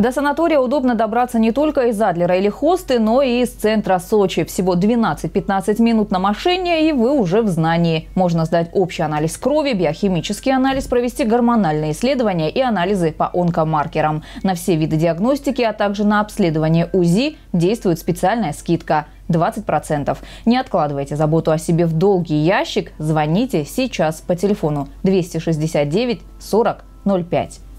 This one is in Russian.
До санатория удобно добраться не только из Адлера или Хосты, но и из центра Сочи. Всего 12-15 минут на машине, и вы уже в знании. Можно сдать общий анализ крови, биохимический анализ, провести гормональные исследования и анализы по онкомаркерам. На все виды диагностики, а также на обследование УЗИ действует специальная скидка – 20%. Не откладывайте заботу о себе в долгий ящик, звоните сейчас по телефону 269 40 05.